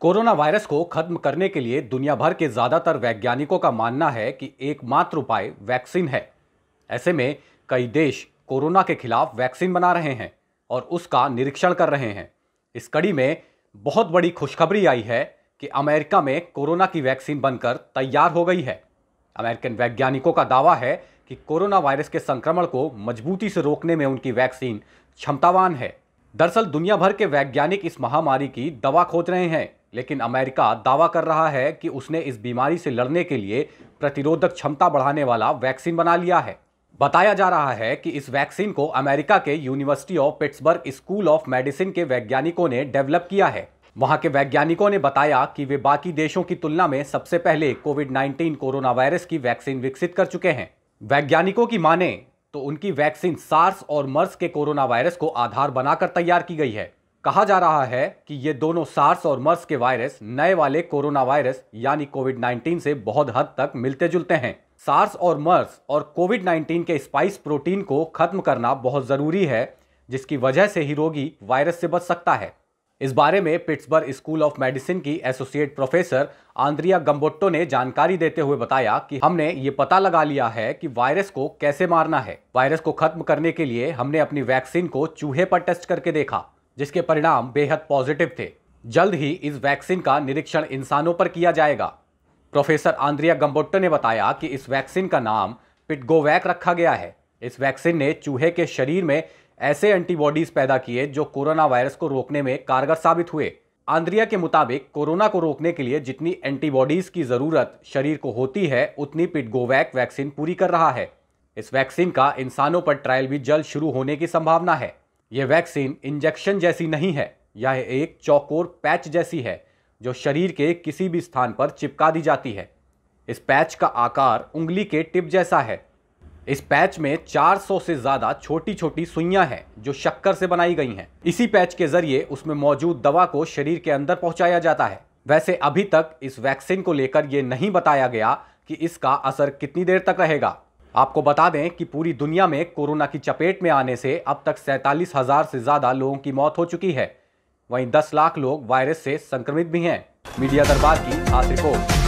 corona virus को खत्म करने के लिए दुनिया भर के ज्यादातर वैज्ञानिकों का मानना है कि एकमात्र उपाय वैक्सीन है ऐसे में कई देश कोरोना के खिलाफ वैक्सीन बना रहे हैं और उसका निरीक्षण कर रहे हैं इस कड़ी में बहुत बड़ी खुशखबरी आई है कि अमेरिका में कोरोना की वैक्सीन बनकर तैयार हो गई है अमेरिकन वैज्ञानिकों का दावा है कि कोरोना वायरस के संक्रमण को मजबूती से रोकने में उनकी वैक्सीन क्षमतावान है दरअसल दुनिया भर के वैज्ञानिक इस महामारी की दवा खोज रहे हैं लेकिन अमेरिका दावा कर रहा है कि उसने इस बीमारी से लड़ने के लिए प्रतिरोधक क्षमता बढ़ाने वाला वैक्सीन बना लिया है बताया जा रहा है कि इस वैक्सीन को अमेरिका के university of Pittsburgh school of medicine के वैज्ञानिकों ने डेवलप किया है वहां के वैज्ञानिकों ने बताया कि वे बाकी देशों की तुलना में सबसे पहले कोविड 19 कोरोना वायरस की वैक्सीन विकसित कर चुके हैं वैज्ञानिकों की माने तो उनकी वैक्सीन सार्स और मर्स के कोरोना वायरस को आधार बनाकर तैयार की गई है कहा जा रहा है कि ये दोनों सार्स और मर्स के वायरस नए वाले कोरोना वायरस यानी कोविड 19 से बहुत हद तक मिलते जुलते हैं सार्स और मर्स और कोविड 19 के स्पाइस प्रोटीन को खत्म करना बहुत ज़रूरी है जिसकी वजह से ही रोगी वायरस से बच सकता है इस बारे में पिट्सबर्ग स्कूल ऑफ मेडिसिन की एसोसिएट प्रोफेसर आंद्रिया गम्बोट्टो ने जानकारी देते हुए बताया कि हमने ये पता लगा लिया है कि वायरस को कैसे मारना है वायरस को खत्म करने के लिए हमने अपनी वैक्सीन को चूहे पर टेस्ट करके देखा जिसके परिणाम बेहद पॉजिटिव थे जल्द ही इस वैक्सीन का निरीक्षण इंसानों पर किया जाएगा प्रोफेसर आंद्रिया गम्बोट्टो ने बताया कि इस वैक्सीन का नाम पिटगोवैक रखा गया है इस वैक्सीन ने चूहे के शरीर में ऐसे एंटीबॉडीज पैदा किए जो कोरोना वायरस को रोकने में कारगर साबित हुए आंद्रिया के मुताबिक कोरोना को रोकने के लिए जितनी एंटीबॉडीज की जरूरत शरीर को होती है उतनी पिटगोवैक वैक्सीन पूरी कर रहा है इस वैक्सीन का इंसानों पर ट्रायल भी जल्द शुरू होने की संभावना है ये वैक्सीन इंजेक्शन जैसी नहीं है यह एक चौकोर पैच जैसी है जो शरीर के किसी भी स्थान पर चिपका दी जाती है इस पैच का आकार उंगली के टिप जैसा है इस पैच में 400 से ज़्यादा छोटी छोटी सुइयां हैं जो शक्कर से बनाई गई हैं इसी पैच के जरिए उसमें मौजूद दवा को शरीर के अंदर पहुंचाया जाता है वैसे अभी तक इस वैक्सीन को लेकर ये नहीं बताया गया कि इसका असर कितनी देर तक रहेगा आपको बता दें कि पूरी दुनिया में कोरोना की चपेट में आने से अब तक सैंतालीस हजार से ज्यादा लोगों की मौत हो चुकी है वहीं 10 लाख लोग वायरस से संक्रमित भी हैं मीडिया दरबार की खास रिपोर्ट